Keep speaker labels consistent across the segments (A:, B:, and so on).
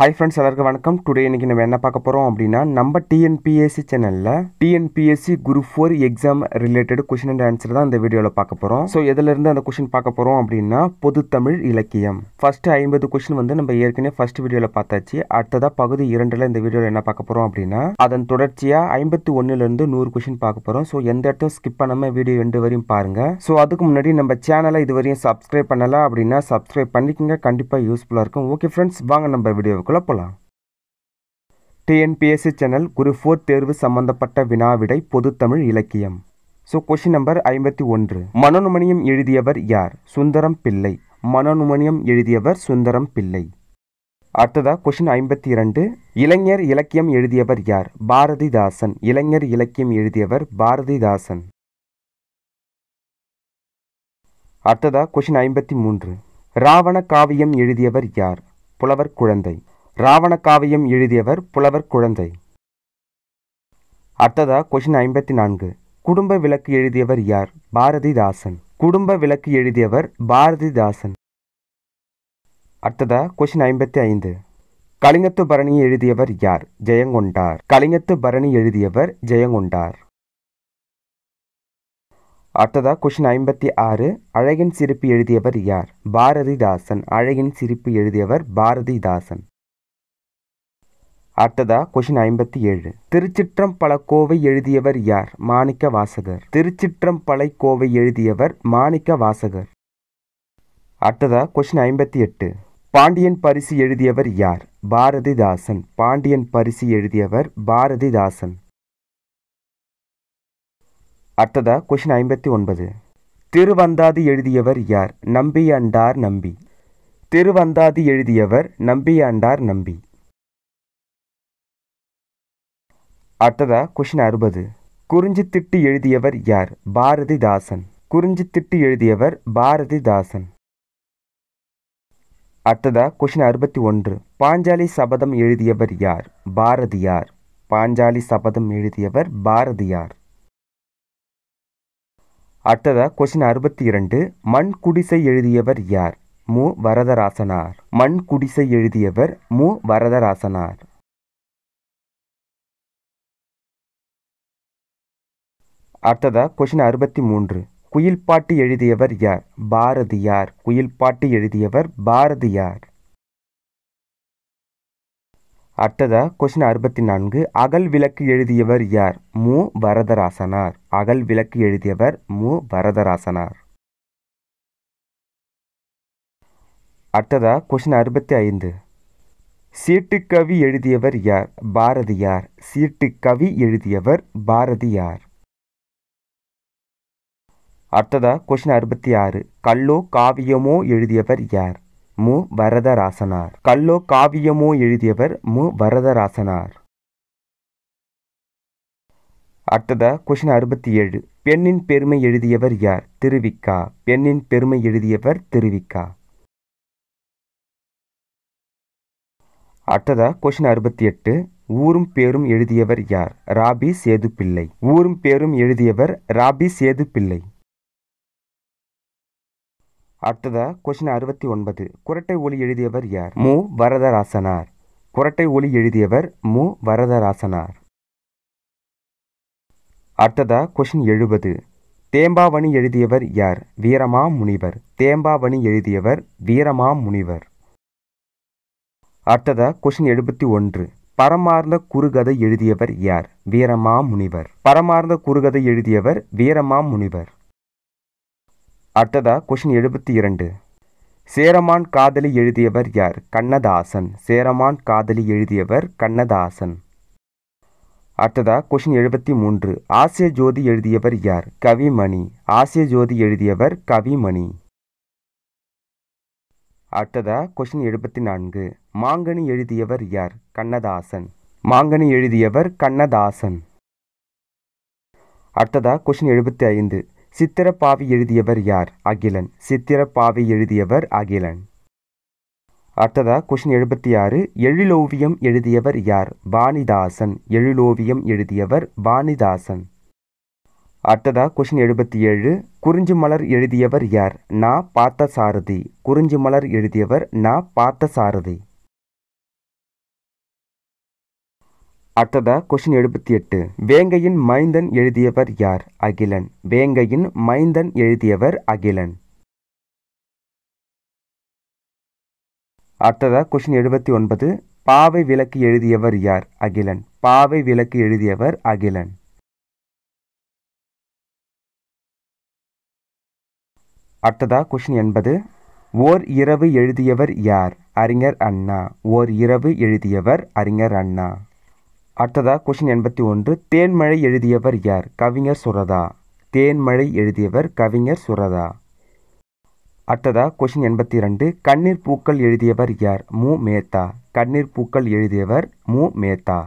A: hi friends எல்லாருக்கும் வணக்கம் today இன்றைக்கி நம்ம என்ன பார்க்க போகிறோம் அப்படின்னா நம்ம டிஎன்பிஎஸ்சி சேனலில் TNPSC group four exam related question and answer தான் இந்த வீடியோவில் பார்க்க போகிறோம் ஸோ எதுலேருந்து அந்த கொஷின் பார்க்க போகிறோம் அப்படின்னா பொது தமிழ் இலக்கியம் ஃபஸ்ட்டு ஐம்பது கொஷின் வந்து நம்ம ஏற்கனவே ஃபஸ்ட் வீடியோவில் பார்த்தாச்சு அடுத்ததாக பகுதி இரண்டில் இந்த வீடியோவில் என்ன பார்க்க போகிறோம் அப்படின்னா அதன் தொடர்ச்சியாக ஐம்பத்தி ஒன்றுலேருந்து நூறு கொஷின் பார்க்க போகிறோம் ஸோ எந்த இடத்தையும் ஸ்கிப் பண்ணாமல் வீடியோ எண்டு வரையும் பாருங்கள் ஸோ அதுக்கு முன்னாடி நம்ம சேனலை இதுவரையும் சப்ஸ்கிரைப் பண்ணலாம் அப்படின்னா சப்ஸ்கிரைப் பண்ணிக்கங்க கண்டிப்பாக யூஸ்ஃபுல்லாக இருக்கும் ஓகே ஃப்ரெண்ட்ஸ் வாங்க நம்ம வீடியோ வீடியோக்குள்ளே போகலாம் டிஎன்பிஎஸ்சி சேனல் குரு ஃபோர் தேர்வு சம்பந்தப்பட்ட வினாவிடை பொதுத்தமிழ் இலக்கியம் ஸோ கொஷின் நம்பர் ஐம்பத்தி ஒன்று மனோனுமணியம் எழுதியவர் யார் சுந்தரம் பிள்ளை மனோனுமணியம் எழுதியவர் சுந்தரம் பிள்ளை அடுத்ததாக கொஷின் ஐம்பத்தி இரண்டு இளைஞர் இலக்கியம் எழுதியவர் யார் பாரதிதாசன் இளைஞர் இலக்கியம் எழுதியவர் பாரதிதாசன் அடுத்ததாக கொஷின் ஐம்பத்தி மூன்று ராவண காவியம் எழுதியவர் யார் புலவர் குழந்தை ராவணக்காவியம் எழுதியவர் புலவர் குழந்தை அடுத்ததா கொஷின் ஐம்பத்தி நான்கு குடும்ப விளக்கு எழுதியவர் யார் பாரதிதாசன் குடும்ப விளக்கு எழுதியவர் பாரதிதாசன் அடுத்ததா கொஷின் ஐம்பத்தி ஐந்து கலிங்கத்து பரணி எழுதியவர் யார் ஜெயங்கொண்டார் கலிங்கத்து பரணி எழுதியவர் ஜெயங்கொண்டார் அடுத்ததா கொஷின் ஐம்பத்தி ஆறு அழகின் சிரிப்பு எழுதியவர் யார் பாரதிதாசன் அழகின் சிரிப்பு எழுதியவர் பாரதிதாசன் அடுத்ததா கொஷின் ஐம்பத்தி ஏழு திருச்சிற்றம்பல கோவை எழுதியவர் யார் மாணிக்க வாசகர் திருச்சிற்றம்பலை கோவை எழுதியவர் மாணிக்க வாசகர் அடுத்ததா கொஷின் ஐம்பத்தி எட்டு பாண்டியன் பரிசு எழுதியவர் யார் பாரதிதாசன் பாண்டியன் பரிசு எழுதியவர் பாரதிதாசன் அடுத்ததா கொஷின் ஐம்பத்தி ஒன்பது திருவந்தாதி எழுதியவர் யார் நம்பி அண்டார் நம்பி திருவந்தாதி எழுதியவர் நம்பி அண்டார் நம்பி அடுத்ததாக கொஷின் அறுபது திட்டு எழுதியவர் யார் பாரதிதாசன் திட்டு எழுதியவர் பாரதிதாசன் அடுத்ததா கொஷின் அறுபத்தி ஒன்று பாஞ்சாலி சபதம் எழுதியவர் யார் பாரதியார் பாஞ்சாலி சபதம் எழுதியவர் பாரதியார் அடுத்ததா கொஷின் அறுபத்தி இரண்டு மண் குடிசை எழுதியவர் யார் மு வரதராசனார் மண் குடிசை எழுதியவர் மு வரதராசனார் அடுத்ததா கொஷின் அறுபத்தி மூன்று குயில் பாட்டு எழுதியவர் யார் பாரதியார் குயில் பாட்டு எழுதியவர் பாரதியார் அடுத்ததா கொஷின் அறுபத்தி நான்கு அகல் விளக்கு எழுதியவர் யார் மு வரதராசனார் அகல் விளக்கு எழுதியவர் மு வரதராசனார் அடுத்ததா கொஷின் அறுபத்தி ஐந்து சீட்டுக்கவி எழுதியவர் யார் பாரதியார் சீட்டுக்கவி எழுதியவர் பாரதியார் அடுத்ததா கொஷின் அறுபத்தி ஆறு கல்லோ காவியமோ எழுதியவர் யார் மு வரதராசனார் கல்லோ காவியமோ எழுதியவர் மு வரதராசனார் அடுத்ததா கொஷின் அறுபத்தி ஏழு பெண்ணின் பெருமை எழுதியவர் யார் திருவிக்கா பெண்ணின் பெருமை எழுதியவர் திருவிக்கா அடுத்ததா கொஷின் அறுபத்தி எட்டு ஊரும் பேரும் எழுதியவர் யார் ராபி சேது பிள்ளை ஊரும் பேரும் எழுதியவர் ராபி சேது பிள்ளை அடுத்ததா கொஷின் அறுபத்தி ஒன்பது குரட்டை ஒளி எழுதியவர் யார் மு வரதராசனார் குரட்டை ஒளி எழுதியவர் மு வரதராசனார் அடுத்ததா கொஷின் எழுபது தேம்பாவணி எழுதியவர் யார் வீரமா முனிவர் தேம்பாவணி எழுதியவர் வீரமா முனிவர் அடுத்ததா கொஷின் எழுபத்தி ஒன்று பரமார்ந்த குறுகதை எழுதியவர் யார் வீரமா முனிவர் பரமார்ந்த குறுகதை எழுதியவர் வீரமா முனிவர் அடுத்ததா கொஷின் எழுபத்தி இரண்டு சேரமான் காதலி எழுதியவர் யார் கண்ணதாசன் சேரமான் காதலி எழுதியவர் கண்ணதாசன் அடுத்ததா கொஷின் எழுபத்தி மூன்று ஆசிய ஜோதி எழுதியவர் யார் கவிமணி ஆசிய ஜோதி எழுதியவர் கவிமணி அடுத்ததா கொஷின் எழுபத்தி நான்கு மாங்கனி எழுதியவர் யார் கண்ணதாசன் மாங்கனி எழுதியவர் கண்ணதாசன் அடுத்ததா கொஷின் எழுபத்தி ஐந்து சித்திரப்பாவி எழுதியவர் யார் அகிலன் சித்திரப்பாவி எழுதியவர் அகிலன் அடுத்ததா கொஷின் எழுபத்தி ஆறு எழிலோவியம் எழுதியவர் யார் வாணிதாசன் எழிலோவியம் எழுதியவர் வாணிதாசன் அடுத்ததா கொஷின் எழுபத்தி ஏழு குறிஞ்சி மலர் எழுதியவர் யார் நா பார்த்த சாரதி குறிஞ்சி மலர் எழுதியவர் நா பார்த்த சாரதி அடுத்ததா கொஷின் எழுபத்தி எட்டு வேங்கையின் மைந்தன் எழுதியவர் யார் அகிலன் வேங்கையின் மைந்தன் எழுதியவர் அகிலன் அடுத்ததா கொஷின் எழுபத்தி ஒன்பது பாவை விளக்கு எழுதியவர் யார் அகிலன் பாவை விளக்கு எழுதியவர் அகிலன் அடுத்ததா கொஷின் எண்பது ஓர் இரவு எழுதியவர் யார் அறிஞர் அண்ணா ஓர் இரவு எழுதியவர் அறிஞர் அண்ணா அடுத்ததா கொஷின் எண்பத்தி ஒன்று தேன்மழை எழுதியவர் யார் கவிஞர் சுரதா தேன்மழை எழுதியவர் கவிஞர் சுரதா அடுத்ததா கொஷின் எண்பத்தி ரெண்டு கண்ணீர் பூக்கள் எழுதியவர் யார் மு மேத்தா கண்ணீர் பூக்கள் எழுதியவர் மு மேத்தா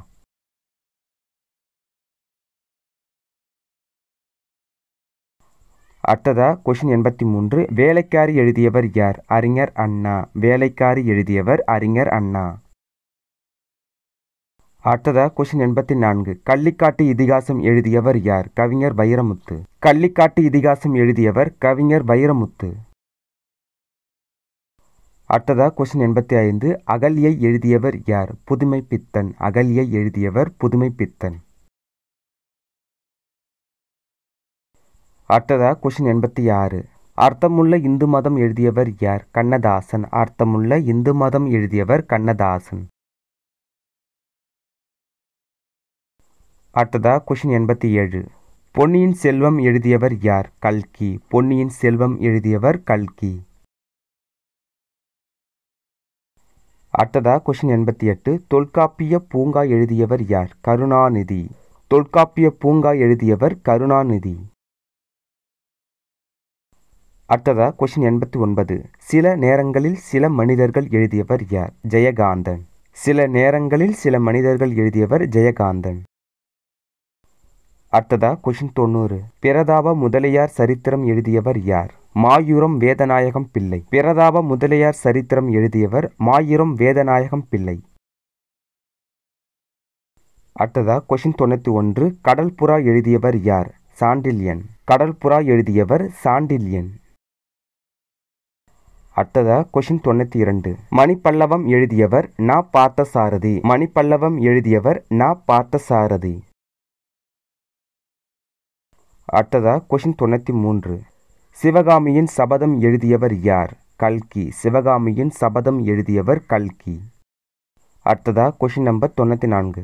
A: அடுத்ததா கொஷின் எண்பத்தி மூன்று வேலைக்காரி எழுதியவர் யார் அறிஞர் அண்ணா வேலைக்காரி எழுதியவர் அறிஞர் அண்ணா அடுத்ததா கொஷின் எண்பத்தி நான்கு கள்ளிக்காட்டு இதிகாசம் எழுதியவர் யார் கவிஞர் வைரமுத்து கள்ளிக்காட்டு இதிகாசம் எழுதியவர் கவிஞர் வைரமுத்து அடுத்ததா கொஷின் எண்பத்தி ஐந்து அகல்யை எழுதியவர் யார் புதுமை பித்தன் அகல்யை எழுதியவர் புதுமை பித்தன் அடுத்ததா கொஷின் எண்பத்தி ஆறு அர்த்தமுள்ள இந்து மதம் எழுதியவர் யார் கண்ணதாசன் அர்த்தமுள்ள இந்து மதம் எழுதியவர் கண்ணதாசன் அடுத்ததா கொஷின் எண்பத்தி ஏழு பொன்னியின் செல்வம் எழுதியவர் யார் கல்கி பொன்னியின் செல்வம் எழுதியவர் கல்கி அடுத்ததா கொஷின் எண்பத்தி எட்டு தொல்காப்பிய பூங்கா எழுதியவர் யார் கருணாநிதி தொல்காப்பிய பூங்கா எழுதியவர் கருணாநிதி அடுத்ததா கொஷின் எண்பத்தி ஒன்பது சில நேரங்களில் சில மனிதர்கள் எழுதியவர் யார் ஜெயகாந்தன் சில நேரங்களில் சில மனிதர்கள் எழுதியவர் ஜெயகாந்தன் அடுத்ததா கொஷின் தொண்ணூறு பிரதாப முதலியார் சரித்திரம் எழுதியவர் யார் மாயூரம் வேதநாயகம் பிள்ளை பிரதாப முதலியார் சரித்திரம் எழுதியவர் மாயூரம் வேதநாயகம் பிள்ளை அடுத்ததா கொஷின் தொண்ணூற்றி ஒன்று கடல்புரா எழுதியவர் யார் சாண்டில்யன் கடல்புரா எழுதியவர் சாண்டில்யன் அடுத்ததா கொஷின் தொண்ணூற்றி இரண்டு மணிப்பல்லவம் எழுதியவர் நா பார்த்த சாரதி மணிப்பல்லவம் எழுதியவர் நா பார்த்த சாரதி அடுத்ததாக கொஷின் தொண்ணூற்றி மூன்று சிவகாமியின் சபதம் எழுதியவர் யார் கல்கி சிவகாமியின் சபதம் எழுதியவர் கல்கி அடுத்ததாக கொஷின் நம்பர் தொண்ணூற்றி நான்கு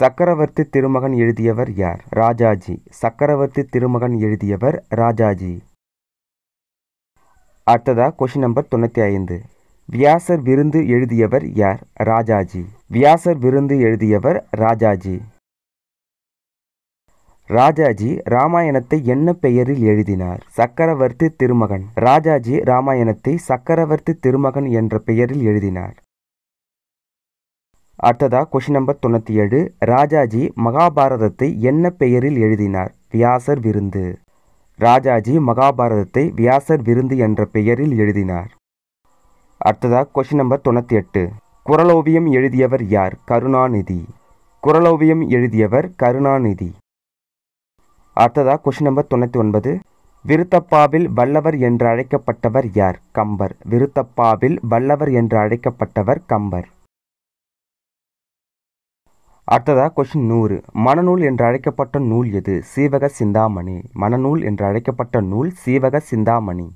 A: சக்கரவர்த்தி திருமகன் எழுதியவர் யார் ராஜாஜி சக்கரவர்த்தி திருமகன் எழுதியவர் ராஜாஜி அடுத்ததாக கொஷின் நம்பர் தொண்ணூற்றி ஐந்து வியாசர் விருந்து எழுதியவர் யார் ராஜாஜி வியாசர் விருந்து எழுதியவர் ராஜாஜி ராஜாஜி ராமாயணத்தை என்ன பெயரில் எழுதினார் சக்கரவர்த்தி திருமகன் ராஜாஜி ராமாயணத்தை சக்கரவர்த்தி திருமகன் என்ற பெயரில் எழுதினார் அடுத்ததா கொஷின் நம்பர் தொண்ணூற்றி ஏழு ராஜாஜி மகாபாரதத்தை என்ன பெயரில் எழுதினார் வியாசர் விருந்து ராஜாஜி மகாபாரதத்தை வியாசர் விருந்து என்ற பெயரில் எழுதினார் அடுத்ததா கொஷின் நம்பர் தொண்ணூற்றி எட்டு குரலோவியம் எழுதியவர் யார் கருணாநிதி குரலோவியம் எழுதியவர் கருணாநிதி அடுத்ததா கொஷின் நம்பர் தொண்ணூற்றி ஒன்பது விருத்தப்பாவில் வல்லவர் என்று அழைக்கப்பட்டவர் யார் கம்பர் விருத்தப்பாவில் வல்லவர் என்று அழைக்கப்பட்டவர் கம்பர் அடுத்ததா கொஷின் நூறு மனநூல் என்று அழைக்கப்பட்ட நூல் எது சீவக சிந்தாமணி மனநூல் என்று அழைக்கப்பட்ட நூல் சீவக சிந்தாமணி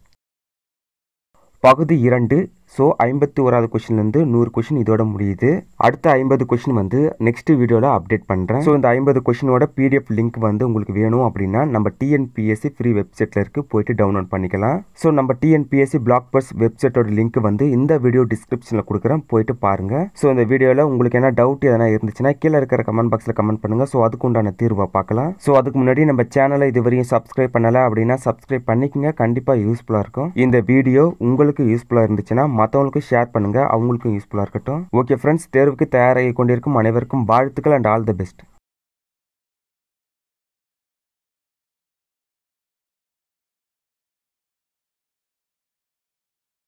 A: பகுதி இரண்டு ஸோ ஐம்பத்தி ஓராவது கொஷின்லேருந்து நூறு கொஷின் இதோட முடியுது அடுத்த ஐம்பது கொஷின் வந்து நெக்ஸ்ட் வீடியோவில் அப்டேட் பண்ணுறேன் ஸோ இந்த ஐம்பது கொஷினோட பிடிஎஃப் லிங்க் வந்து உங்களுக்கு வேணும் அப்படின்னா நம்ம டிஎன்பிஎஸ்சி ஃப்ரீ வெப்சைட்டில் இருக்குது போயிட்டு டவுன்லோட் பண்ணிக்கலாம் ஸோ நம்ம டிஎன்பிஎஸ்சி பிளாக் பர்ஸ் வெப்சைட்டோட லிங்க் வந்து இந்த வீடியோ டிஸ்கிரிப்ஷனில் கொடுக்குறேன் போயிட்டு பாருங்கள் ஸோ இந்த வீடியோவில் உங்களுக்கு என்ன டவுட் எதனா இருந்துச்சுன்னா கீழே இருக்கிற கமெண்ட் பாக்ஸில் கமெண்ட் பண்ணுங்கள் ஸோ அதுக்கு உண்டான தீர்வை பார்க்கலாம் ஸோ அதுக்கு முன்னாடி நம்ம சேனலை இது வரையும் சப்ஸ்கிரைப் பண்ணலை அப்படின்னா சப்ஸ்கிரைப் பண்ணிக்கங்க கண்டிப்பாக யூஸ்ஃபுல்லாக இருக்கும் இந்த வீடியோ உங்களுக்கு யூஸ்ஃபுல்லாக இருந்துச்சுன்னா மற்றவங்களுக்கும் ஷேர் பண்ணுங்கள் அவங்களுக்கும் யூஸ்ஃபுல்லாக இருக்கட்டும் ஓகே ஃப்ரெண்ட்ஸ் தேர்வுக்கு தயாராகி கொண்டிருக்கும் அனைவருக்கும் வாழ்த்துக்கள் அண்ட் ஆல் தி பெஸ்ட்